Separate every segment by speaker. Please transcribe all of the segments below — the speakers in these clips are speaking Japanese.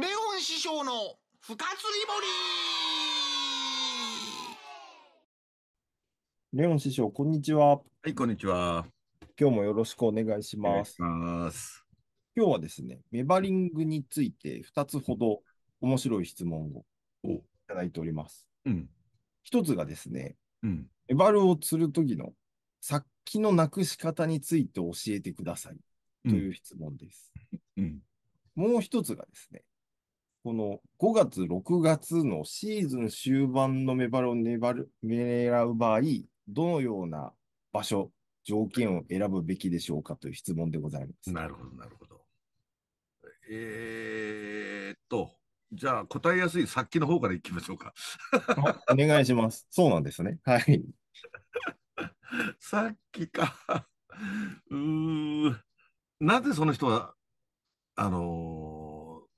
Speaker 1: レオン師匠の深つ。り堀レオン師匠、こんにちは。はい、こんにちは。今日もよろしくお願いします。ます今日はですね、メバリングについて2つほど面白い質問をいただいております。うん、1つがですね、うん、メバルを釣る時の殺気のなくし方について教えてくださいという質問です。うん、うん、もう1つがですね、この5月、6月のシーズン終盤のメバルをる狙う場合、どのような場所、条件を選ぶべきでしょうかという質問でございます。なるほど、なるほど。
Speaker 2: えー、っと、じゃあ答えやすいさっきの方からいきましょうか。
Speaker 1: お願いします。そうなんですね。はい。
Speaker 2: さっきか。うーなぜその人は、あのー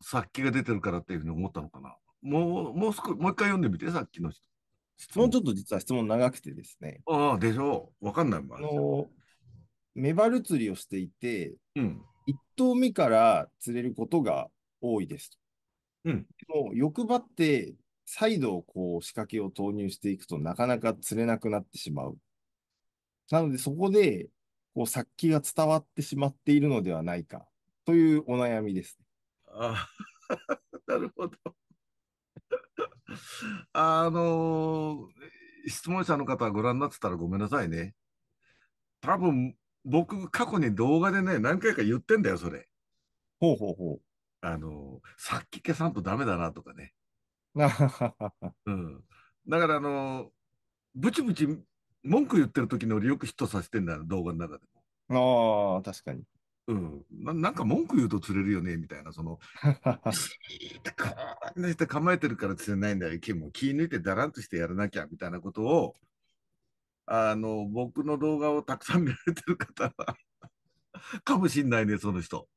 Speaker 2: 殺気が出てるからっていうふうに思ったのかな。もう、もう少もう一回読んでみて、さっきの質問。もうちょっと実は質問長くてですね。ああ、でしょう。わかんないも
Speaker 1: ん。あの、メバル釣りをしていて、うん、1頭目から釣れることが多いですうん、もう欲張って再度こう仕掛けを投入していくとなかなか釣れなくなってしまう。なのでそこでこう殺気が伝わってしまっているのではないかというお悩みです、ね。
Speaker 2: あ なるほど。あの質問者の方ご覧になってたらごめんなさいね。多分僕、過去に動画でね、何回か言ってんだよ、それ。
Speaker 1: ほうほうほう。
Speaker 2: あの、さっき消さんとダメだなとかね。うん。だから、あの、ブチブチ文句言ってる時の俺よくヒットさせてんだよ、動画の中でも。ああ、確かに。うん、ななんか文句言うと釣れるよねみたいな、その、こんな人構えてるから釣れないんだよ、も気抜いてだらんとしてやらなきゃみたいなことを、あの、僕の動画をたくさん見られてる方はかもしんないね、その人。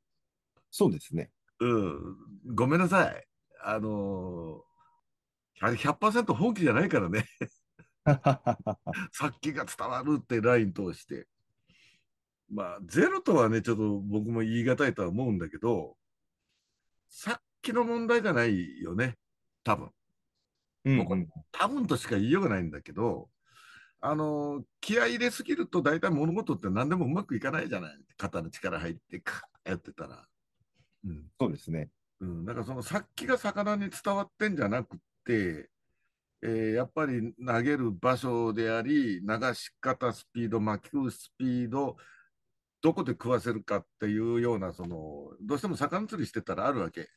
Speaker 2: そうですね。うん、ごめんなさい。あのー、あれ100%本気じゃないからね。さっきが伝わるってライン通して。まあ、ゼロとはね、ちょっと僕も言い難いとは思うんだけど、さっきの問題じゃないよね、多分。うんうん、多分としか言いようがないんだけど、あの、気合入れすぎると大体物事って何でもうまくいかないじゃない。肩の力入って、かやってたら。うん。そうですね。うん。だからそのさっきが魚に伝わってんじゃなくて、えー、やっぱり投げる場所であり、流し方、スピード、巻きスピード、どこで食わせるかっていうようなそのどうしても魚釣りしてたらあるわけ、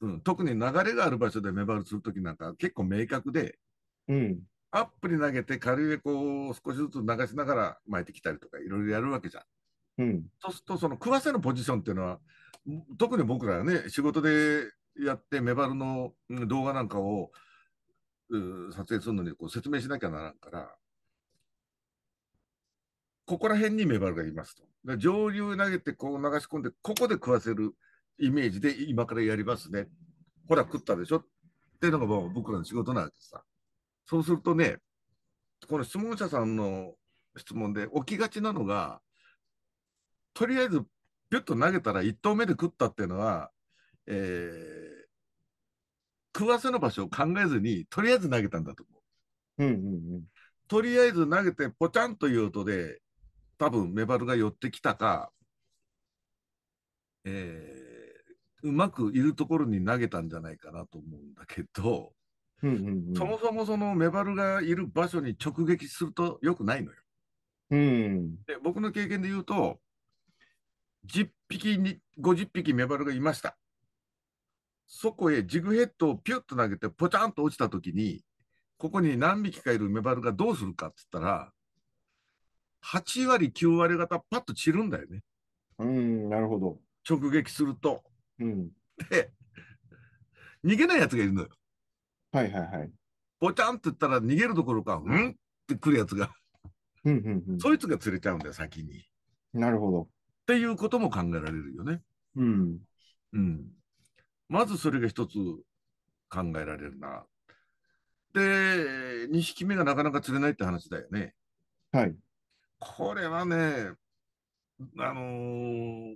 Speaker 2: うん、特に流れがある場所でメバルする時なんか結構明確で、うん、アップに投げて軽いこう少しずつ流しながら巻いてきたりとかいろいろやるわけじゃん。うん、そうするとその食わせのポジションっていうのは特に僕らはね仕事でやってメバルの動画なんかを撮影するのにこう説明しなきゃならんからここら辺にメバルがいますと。上流投げてこう流し込んで、ここで食わせるイメージで今からやりますね。ほら、食ったでしょっていうのがもう僕らの仕事なわけさ。そうするとね、この質問者さんの質問で起きがちなのが、とりあえずピュッと投げたら1投目で食ったっていうのは、えー、食わせの場所を考えずに、とりあえず投げたんだと思う。うんうんうん、とりあえず投げて、ぽちゃんという音で、多分メバルが寄ってきたか、えー、うまくいるところに投げたんじゃないかなと思うんだけど、うんうんうん、そもそもそのメバルがいる場所に直撃すると良くないのよ。うん、で僕の経験で言うと、10匹に、50匹メバルがいました。そこへジグヘッドをピュッと投げて、ポチャンと落ちた時に、ここに何匹かいるメバルがどうするかって言ったら、8割、9割方、パッと散るんだよね。うん、なるほど。直撃すると。うん。で、逃げないやつがいるのよ。はいはいはい。ぽちゃんって言ったら逃げるどころか、うんって来るやつが。うんうんうん。そいつが釣れちゃうんだよ、先に。なるほど。っていうことも考えられるよね。うん。うん。まずそれが一つ考えられるな。で、2匹目がなかなか釣れないって話だよね。はい。これはね、あのー、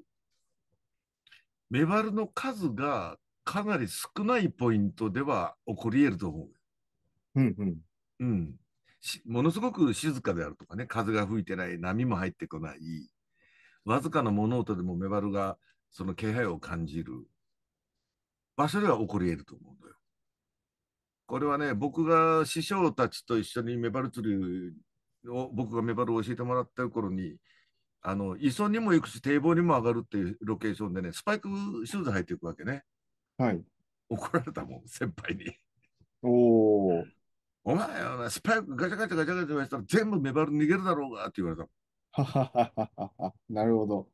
Speaker 2: メバルの数がかなり少ないポイントでは起こり得ると思う。うんうん。うん。ものすごく静かであるとかね、風が吹いてない、波も入ってこない、わずかな物音でもメバルがその気配を感じる場所では起こり得ると思うのよ。これはね、僕が師匠たちと一緒にメバル釣り僕がメバルを教えてもらった頃に、あの磯にも行くし堤防にも上がるっていうロケーションでねスパイクシューズ入っていくわけねはい怒られたもん先輩におおお前おスパイクガチャガチャガチャガチャしたら全部メバル逃げるだろうがって言われたははははなるほど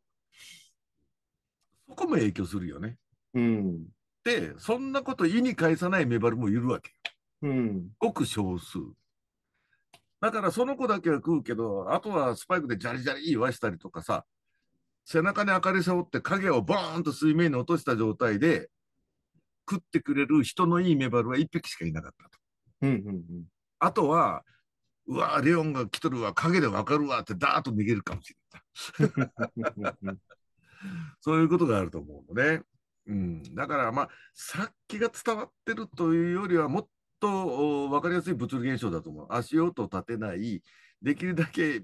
Speaker 2: そこも影響するよねうんでそんなこと意に介さないメバルもいるわけうんごく少数だからその子だけは食うけど、あとはスパイクでジャリジャリ言わしたりとかさ、背中に明かりさおって影をボーンと水面に落とした状態で、食ってくれる人のいいメバルは1匹しかいなかったと。うんうんうん、あとは、うわレオンが来とるわ、影でわかるわってダーッと逃げるかもしれない。そういうことがあると思うのね。うん、だからまあ、さっきが伝わってるというよりは、もっと分かりやすい物理現象だと思う。足音を立てない、できるだけ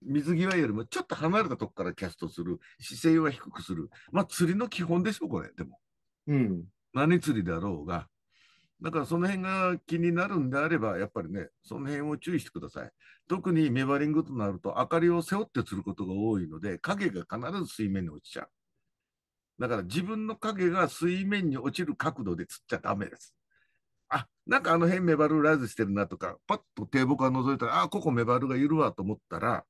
Speaker 2: 水際よりもちょっと離れたとこからキャストする、姿勢は低くする。まあ、釣りの基本でしょ、これ、でも。うん。何釣りだろうが。だからその辺が気になるんであれば、やっぱりね、その辺を注意してください。特にメバリングとなると、明かりを背負って釣ることが多いので、影が必ず水面に落ちちゃう。だから自分の影が水面に落ちる角度で釣っちゃダメです。あなんかあの辺メバルライズしてるなとか、パッと低木が覗いたら、あここメバルがいるわと思ったら、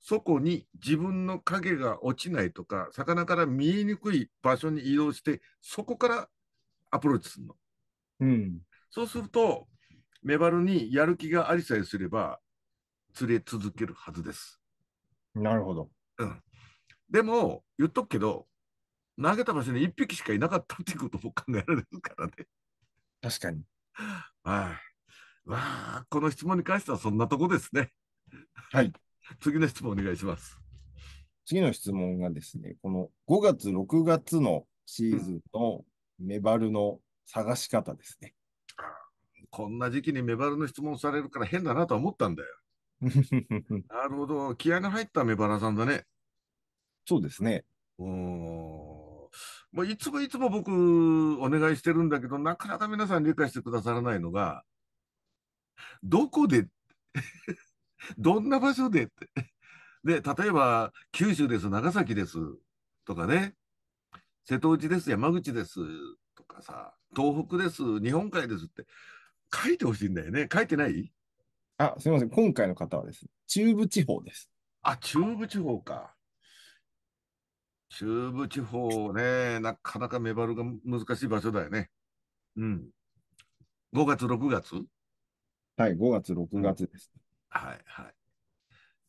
Speaker 2: そこに自分の影が落ちないとか、魚から見えにくい場所に移動して、そこからアプローチするの。うん、そうすると、メバルにやる気がありさえすれば、釣れ続けるはずです。なるほど。うん、でも、言っとくけど、投げた場所に1匹しかいなかったっていうことも考えられるからね。確かに。はい。わあ、この質問に関してはそんなとこですね。はい。次の質問お願いします。
Speaker 1: 次の質問がですね、この5月、6月のシーズンのメバルの探し方ですね。
Speaker 2: うこんな時期にメバルの質問されるから変だなと思ったんだよ。なるほど、気合の入ったメバラさんだね。そうですね。うん。まあ、いつもいつも僕、お願いしてるんだけど、なかなか皆さん理解してくださらないのが、どこで どんな場所でってで、例えば、九州です、長崎です、とかね、瀬戸内です、山口です、とかさ、東北です、日本海ですって、書いてほしいんだよね。書いてないあ、すみません。今回の方はです中部地方です。あ、中部地方か。中部地方ね、なかなかメバルが難しい場所だよね。うん。5月、6月
Speaker 1: はい、5月、6月です。
Speaker 2: はい、はい。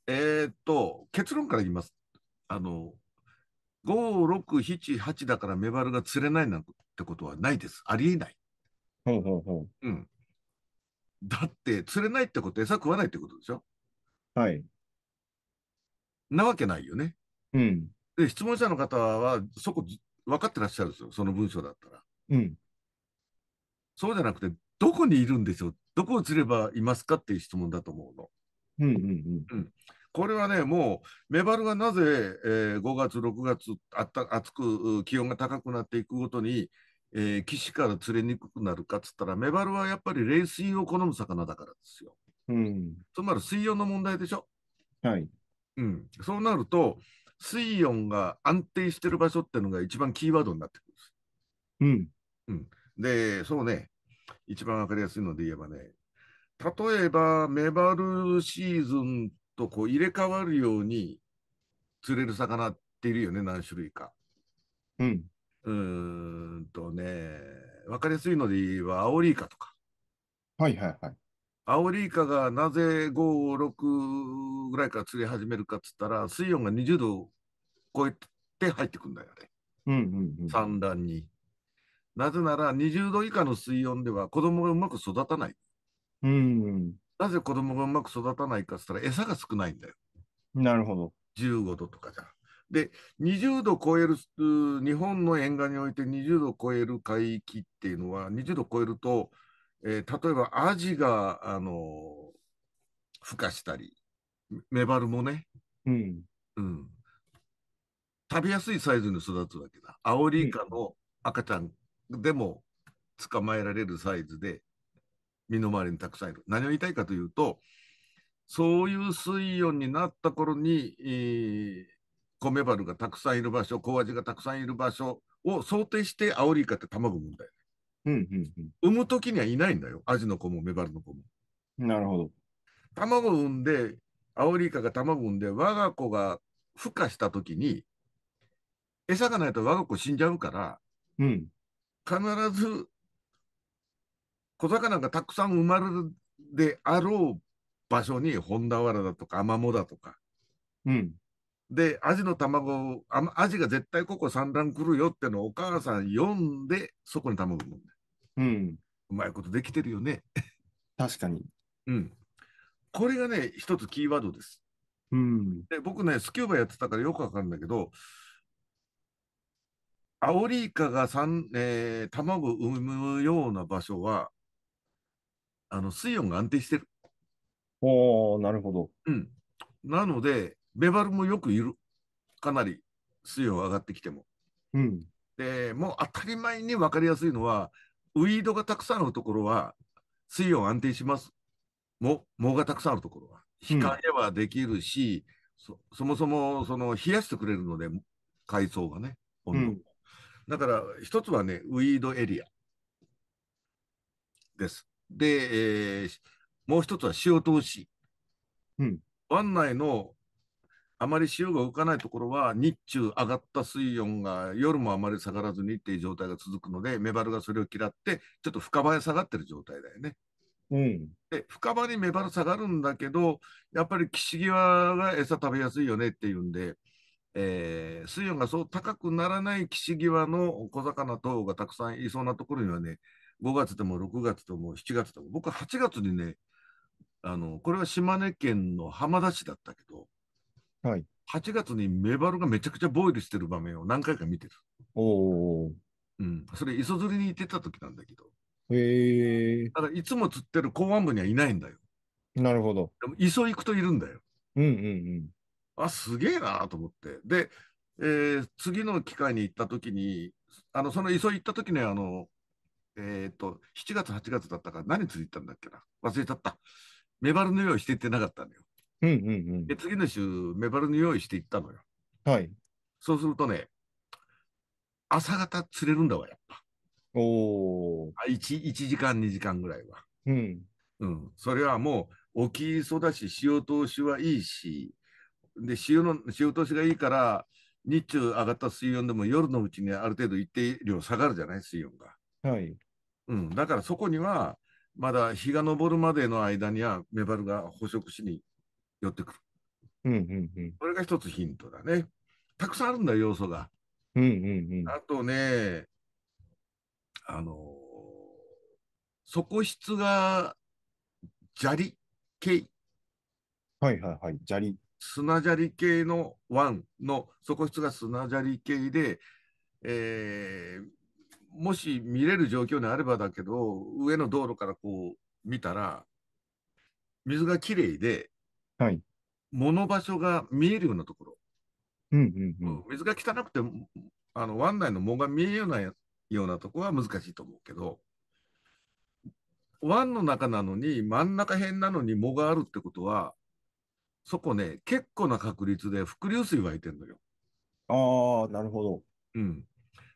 Speaker 2: えー、っと、結論から言います。あの、5、6、7、8だからメバルが釣れないなんてことはないです。ありえない。
Speaker 1: ほうほうほう。
Speaker 2: うん。だって、釣れないってこと餌食わないってことでしょはい。なわけないよね。うん。で、質問者の方は、そこ分かってらっしゃるんですよ、その文章だったら。うん。そうじゃなくて、どこにいるんですよどこを釣ればいますかっていう質問だと思うの。うんうんうん。これはね、もう、メバルがなぜ、えー、5月、6月あった、暑く、気温が高くなっていくごとに、えー、岸から釣れにくくなるかっつったら、メバルはやっぱり冷水を好む魚だからですよ。うん。つまり水温の問題でしょ。はい。うん。そうなると、水温が安定してる場所っていうのが一番キーワードになってくるんです。うん。うん、で、そうね、一番わかりやすいので言えばね、例えば、メバルシーズンとこう入れ替わるように釣れる魚っているよね、何種類か。うん。うんとね、わかりやすいので言えば、アオリイカとか。はいはいはい。アオリイカがなぜ5、6ぐらいから釣り始めるかっつったら、水温が20度越えて入ってくんだよね、うん産卵に。なぜなら20度以下の水温では子供がうまく育たない。うん、うん、なぜ子供がうまく育たないかっつったら餌が少ないんだよ。なるほど。15度とかじゃ。で、20度超える、日本の沿岸において20度超える海域っていうのは、20度超えると、えー、例えばアジが、あのー、孵化したり、メバルもね、うん、うん、食べやすいサイズに育つわけだ。アオリイカの赤ちゃんでも捕まえられるサイズで、身の回りにたくさんいる。何を言いたいかというと、そういう水温になった頃に、えー、米丸がたくさんいる場所、小アジがたくさんいる場所を想定してアオリイカって卵産むんだよね。産む時にはいないんだよ。アジの子もメバルの子も。なるほど。卵を産んで、アオリイカが卵を産んで、我が子が孵化した時に、餌がないと我が子死んじゃうから、うん、必ず小魚がたくさん生まれるであろう場所に本田原だとかアマモだとか、うん、でアジの卵をアジが絶対ここ産卵来るよってのをお母さん読んでそこに卵産むんだ、うん、うまいことできてるよね確かに、うん、これがね一つキーワードです、うん、で僕ねスキューバやってたからよくわかるんだけどアオリイカが、えー、卵を産むような場所は、あの水温が安定してる。おー、なるほど。うん。なので、メバルもよくいる。かなり水温上がってきても。うん。で、もう当たり前に分かりやすいのは、ウィードがたくさんあるところは、水温安定します。も、藻がたくさんあるところは。日陰はできるし、うん、そ、そもそも、その、冷やしてくれるので、海藻がね、温度、うん、だから、一つはね、ウィードエリアです。で、えー、もう一つは塩通し。うん。湾内のあまり潮が浮かないところは、日中上がった水温が夜もあまり下がらずにっていう状態が続くので、メバルがそれを嫌って、ちょっと深場へ下がってる状態だよね。うん、で深場にメバル下がるんだけど、やっぱり岸際が餌食べやすいよねっていうんで、えー、水温がそう高くならない岸際の小魚等がたくさんいそうなところにはね、5月でも6月でも7月でも、僕は8月にね、あのこれは島根県の浜田市だったけど、はい、8月にメバルがめちゃくちゃボイルしてる場面を何回か見てる。
Speaker 1: お
Speaker 2: うん、それ、磯釣りに行ってた時なんだけど。へえ。だいつも釣ってる公安部にはいないんだよ。なるほど。でも磯行くといるんだよ。うんうんうん。あ、すげえなと思って。で、えー、次の機会に行った時に、あの、その磯行った時に、あの、えっ、ー、と、7月、8月だったから何ついたんだっけな。忘れちゃった。メバルの用意していってなかったのよ。うんうんうん。で、次の週、メバルの用意していったのよ。はい。そうするとね、朝方釣れるんだわ、やっぱ。おお。1, 1時間、2時間ぐらいは。うん。うん。それはもう、沖磯だし、潮通しはいいし、で潮の潮通しがいいから日中上がった水温でも夜のうちにある程度一定量下がるじゃない水温が、はいうん、だからそこにはまだ日が昇るまでの間にはメバルが捕食しに寄ってくる、うんうんうん、それが一つヒントだねたくさんあるんだ要素が、うんうんうん、あとねあのー、底質が砂利系はいはいはい砂利砂砂利系の湾の底質が砂砂利系で、えー、もし見れる状況にあればだけど上の道路からこう見たら水がきれいで、はい、物場所が見えるようなところ、うんうんうん、水が汚くてあの湾内の藻が見えるようなようなとこは難しいと思うけど湾の中なのに真ん中辺なのに藻があるってことはそこね、結構な確率で伏流水湧いてるのよ。ああ、なるほど。うん。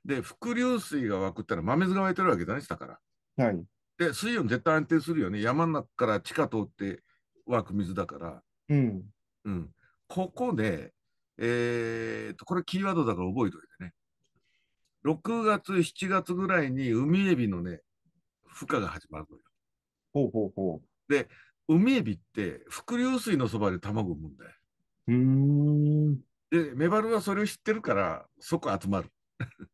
Speaker 2: で、伏流水が湧くったら真水が湧いてるわけだね、下から。はい。で、水温絶対安定するよね。山の中から地下通って湧く水だから。うん。うん。ここで、えー、っと、これキーワードだから覚えておいてね。6月、7月ぐらいに海エビのね、孵化が始まるのよ。ほうほうほう。で、海エビって伏流水のそばで卵を産むんだよ。
Speaker 1: うん
Speaker 2: で、メバルはそれを知ってるから、即集まる。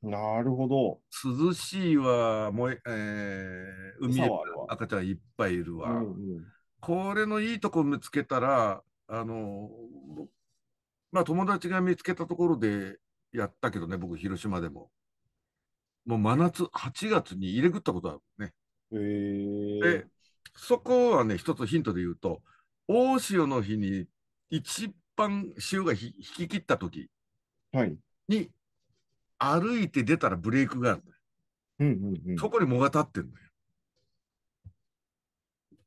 Speaker 2: なるほど。涼しいわ、もう、えー、海赤ちゃんいっぱいいるわ、うんうん。これのいいとこ見つけたら、あの、まあ友達が見つけたところでやったけどね、僕、広島でも。もう真夏、8月に入れ食ったことあるね。へえで、そこはね、一つヒントで言うと、大潮の日に一番潮が引き切った時に、歩いて出たらブレークがあるんだよ。うんうんうん、そこに藻が立ってるんだよ。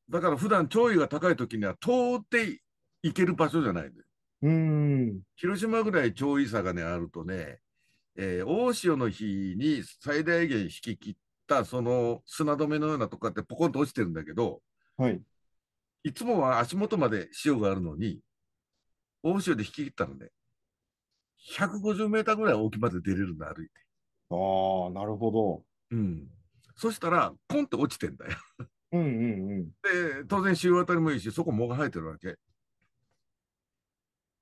Speaker 2: だから普段潮位が高い時には通っていける場所じゃないんだよ。うん広島ぐらい潮位差がね、あるとね、えー、大潮の日に最大限引き切っったその砂止めのようなとこってポコンと落ちてるんだけど、はい。いつもは足元まで潮があるのに、大潮で引き切ったので、ね、150メーターぐらい沖まで出れるんで歩いて。ああ、なるほど。うん。そしたら、コンって落ちてんだようんうんうん。で、当然潮渡たりもいいし、そこ藻が生えてるわけ。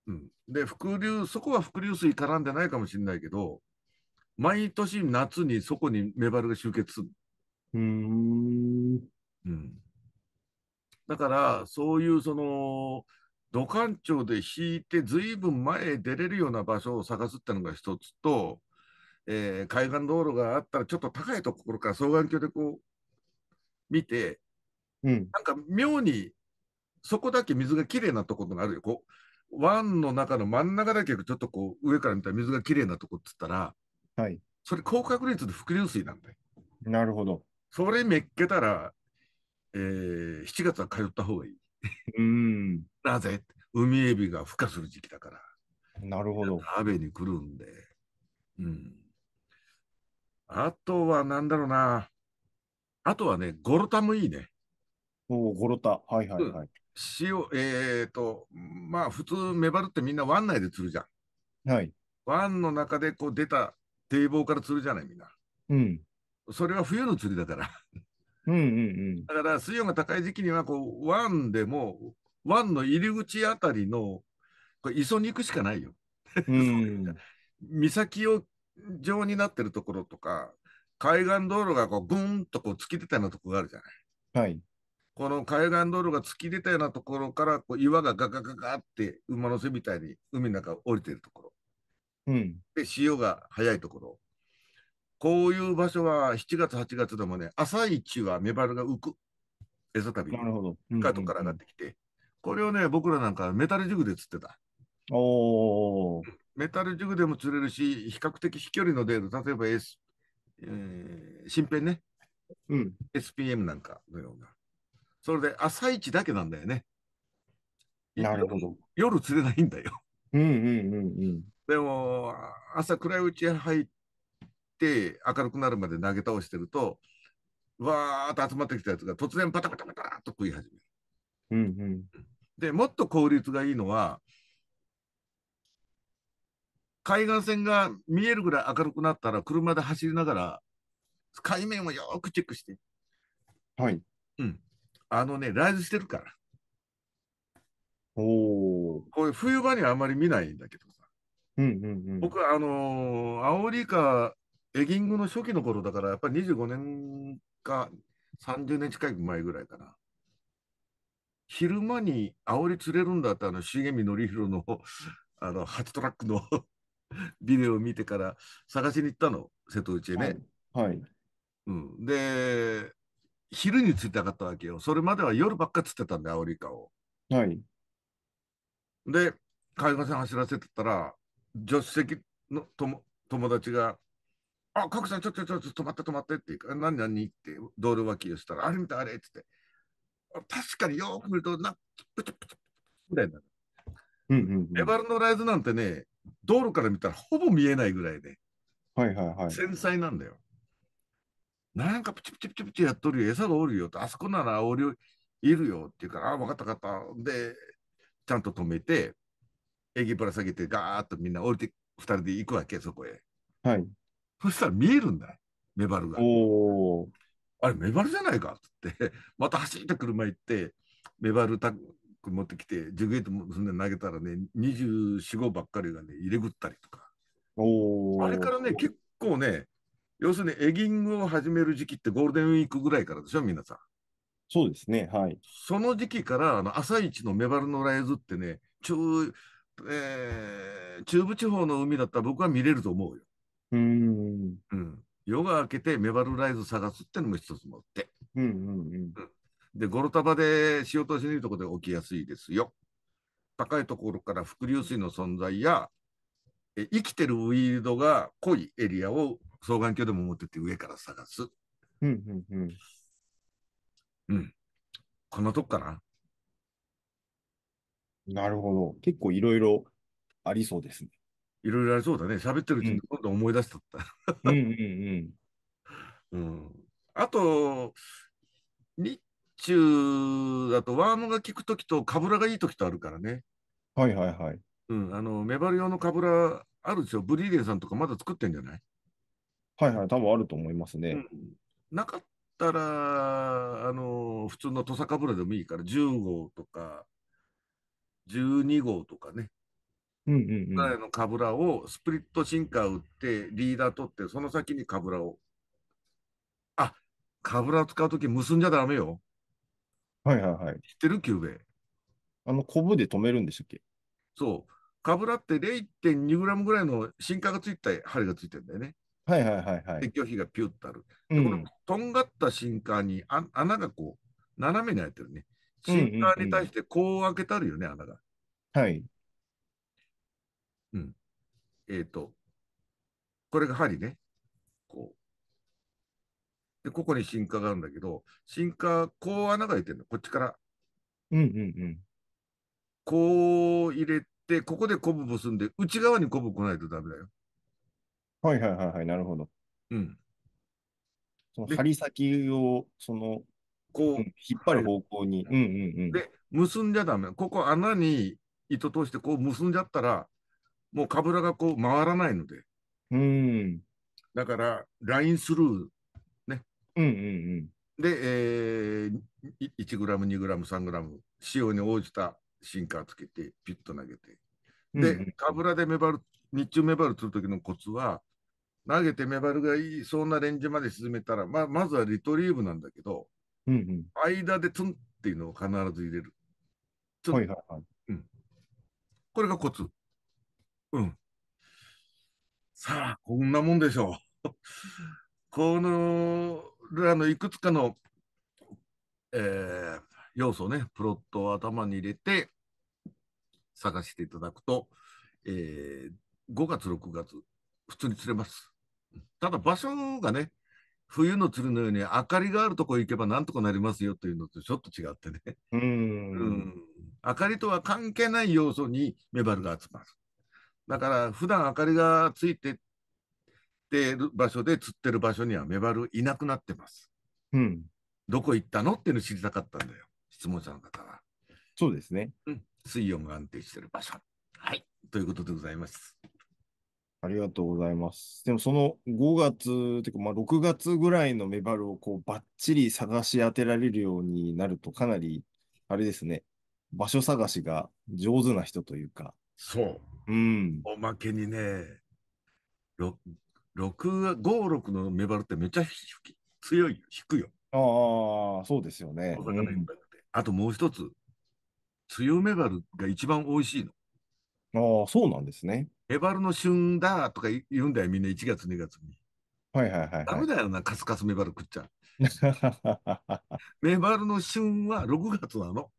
Speaker 2: うん。で、伏流、そこは伏流水絡んでないかもしれないけど、毎年夏にそこにメバルが集結する。うんうん。だから、そういうその、土管町で引いて、ずいぶん前へ出れるような場所を探すってのが一つと、えー、海岸道路があったら、ちょっと高いところから双眼鏡でこう、見て、うん、なんか妙に、そこだけ水がきれいなところがあるよ。こう、湾の中の真ん中だけちょっとこう、上から見たら水がきれいなとこっつったら、はい、それ高確率で伏流水なんだよ。なるほど。それめっけたら、えー、7月は通った方がいい。うんなぜ海エビが孵化する時期だから。なるほど。鍋に来るんで。うん。あとは何だろうな。あとはね、ゴロタもいいね。おお、ゴロタ。
Speaker 1: はいはいはい。
Speaker 2: 塩、えっ、ー、と、まあ普通、メバルってみんな湾内で釣るじゃん。はい。湾の中でこう出た堤防から釣るじゃない、みんな。うん。それは冬の釣りだから。うんうんうん。だから水温が高い時期には、こう、湾でも、湾の入り口あたりの、これ磯に行くしかないよ。うん、岬を状になってるところとか、海岸道路がこうぐんとこう突き出たようなとこがあるじゃない。はい。この海岸道路が突き出たようなところからこう岩がガガガガって馬の背みたいに海の中降りてるところ。うん、で潮が早いところこういう場所は7月8月でもね朝一はメバルが浮く餌旅なるほど、うんカートから上がってきて、これをね僕らなんかメタルジグで釣ってたおメタルジグでも釣れるし比較的飛距離の出る例えば、S えー、新編ね、うん、SPM なんかのようなそれで朝一だけなんだよねなるほど夜釣れないんだようんうんうん
Speaker 1: う
Speaker 2: んでも、朝暗いうちに入って、明るくなるまで投げ倒してると、わーっと集まってきたやつが突然パタパタパタと食い始める。うんうん、で、もっと効率がいいのは、海岸線が見えるぐらい明るくなったら、車で走りながら、海面をよくチェックして。はい。うん。あのね、ライズしてるから。おお。これ、冬場にはあまり見ないんだけどうんうんうん、僕はあのー、アオリイカ、エギングの初期の頃だから、やっぱり25年か30年近い前ぐらいかな。昼間にアオリ釣れるんだってあの重見紀弘のあの8トラックの ビデオを見てから探しに行ったの瀬戸内へね。はい、はい、うん、で昼に釣りたかったわけよそれまでは夜ばっか釣ってたんでアオリイカを。はい、で海岸線走らせてたら助手席のとも友達が、あ、賀さん、ちょっと、ちょっと、止まって、止まってって言うから、何何って、道路脇をしたら、あれ見た、あれってって確かによく見ると、な、プチプチみたいな。うんうんうん、エバルのライズなんてね、道路から見たらほぼ見えないぐらいで、はいはいはい、繊細なんだよ。なんかプチプチプチプチやっとるよ、餌がおるよと、あそこならおるいるよって言うから、ああ、分かった分かった。で、ちゃんと止めて、営業ぶら下げてガーッとみんな降りて2人で行くわけそこへ。はい。そしたら見えるんだメバルが。おあれメバルじゃないかっって また走って車行ってメバルタック持ってきてジュゲートもそんな投げたらね24号ばっかりがね入れぐったりとか。おあれからね結構ね要するにエギングを始める時期ってゴールデンウィークぐらいからでしょ皆さん。そうですねはい。その時期からあの朝一のメバルのライズってねょえー、中部地方の海だったら僕は見れると思うよ。うんうん、夜が明けてメバルライズ探すってのも一つ持って。うんうんうん、で、ゴロ束で潮としにいとこで起きやすいですよ。高いところから伏流水の存在や、え生きてるウィールドが濃いエリアを双眼鏡でも持ってって上から探す。うんうんうん。うん。こんなとこかな。なるほど。
Speaker 1: 結構いろいろありそうです
Speaker 2: ね。いろいろありそうだね。喋ってるうちに思い出しゃった。うん、うんうんうん。うん。あと、日中だとワームが効くときとかぶらがいいときとあるからね。
Speaker 1: はいはいはい。
Speaker 2: うん。あの、メバル用のかぶらあるでしょ。ブリーデンさんとかまだ作ってんじゃないはいはい。多分あると思いますね。うん、なかったら、あの、普通の土佐かぶらでもいいから、10号とか、12号とかね、うんうんうん、ぐらいのカブラをスプリットシンカー打ってリーダー取ってその先にカブラをあカブラ使う時結んじゃダメよ
Speaker 1: はいはいはい知っ
Speaker 2: てるキューベあのコブで止めるんでしたっけそうカブラって0 2ムぐらいの進化がついた針がついてるんだよね。
Speaker 1: はいはいはいはい。撤
Speaker 2: 去否がピュッとある。うん、で、このとんがった進化にあ穴がこう、斜めに開いてるね。カーに対してこう開けたるよね、穴が。はい。うん。えっ、ー、と、これが針ね。こう。で、ここに進化があるんだけど、進化、こう穴が開いてるの、こっちから。うんうんうん。こう入れて、ここでコブ結んで、内側にコブ来ないとダメだよ。
Speaker 1: はいはいはいはい、なるほど。う
Speaker 2: ん。その針先を、そのこう、引っ張る方向に。うんうんうん、で、結んじゃダメ。ここ穴に糸通してこう結んじゃったら、もうかぶらがこう回らないので。うん。だから、ラインスルー。ね。うんうんうん。で、えー、1グラム、2グラム、3グラム、仕に応じたシンカーつけて、ピュッと投げて。で、かぶらで目張る、日中目張るするときのコツは、投げて目張るがいい、そうなレンジまで沈めたら、まあ、まずはリトリーブなんだけど、うんうん、間でツンっていうのを必ず入れる。はいはいはい。うん、これがコツ。うん。さあ、こんなもんでしょう。このらのいくつかの、えー、要素ね、プロットを頭に入れて探していただくと、えー、5月、6月、普通に釣れます。ただ場所がね、冬の鶴のように明かりがあるとこ行けばなんとかなりますよというのとちょっと違ってね。うんうん、明かりとは関係ない要素にメバルが集まる。だから普段明かりがついててる場所で釣ってる場所にはメバルいなくなってます。うん。どこ行ったのっていうの知りたかったんだよ。質問者の方は。
Speaker 1: そうですね。う
Speaker 2: ん。水温が安定してる場所。はい。ということでございます。
Speaker 1: ありがとうございます。でもその5月、てかまあ6月ぐらいのメバルをこうバッチリ探し当てられるようになるとかなり、あれですね、場所探しが上手な人というか。
Speaker 2: そう。うん。おまけにね、6、5、6のメバルってめっちゃ強い、よ、低いよ。ああ、そうですよね。うん、あともう一つ、強メバルが一番美味しいの。ああ、そうなんですね。へバルの旬だとか言うんだよ、みんな1月、2月に。はいはいはい、はい。ダメだよな、カスカスメバル食っちゃ。う。メバルの旬は6月なの。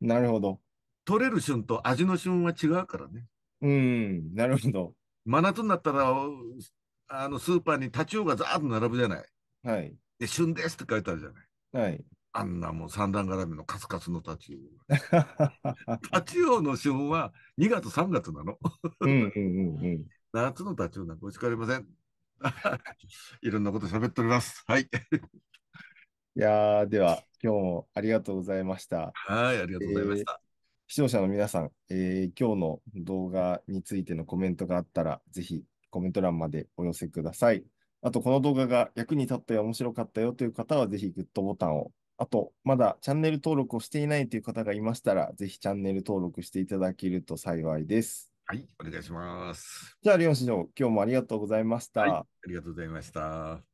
Speaker 2: なるほど。取れる旬と味の旬は違うからね。うん、なるほど。真夏になったら、あのスーパーにタチウオがざーっと並ぶじゃない。はい。で、旬ですって書いてあるじゃない。はい。あんなもう三段絡みのカツカツのタチウオ。タチウオの旬は2月3月なの。うんうんうんうん、夏のタチウオなんかしくあれません。いろんなこと喋っておりま
Speaker 1: す。はい。いやでは、今日もありがとうございました。
Speaker 2: はい、ありがとうございました。
Speaker 1: えー、視聴者の皆さん、えー、今日の動画についてのコメントがあったら、ぜひコメント欄までお寄せください。あと、この動画が役に立ったよ、面白かったよという方は、ぜひグッドボタンをあと、まだチャンネル登録をしていないという方がいましたら、ぜひチャンネル登録していただけると幸いです。は
Speaker 2: い、お願いしま
Speaker 1: す。じゃあ、リオン師匠、今日もありがとうございました。はい、あ
Speaker 2: りがとうございました。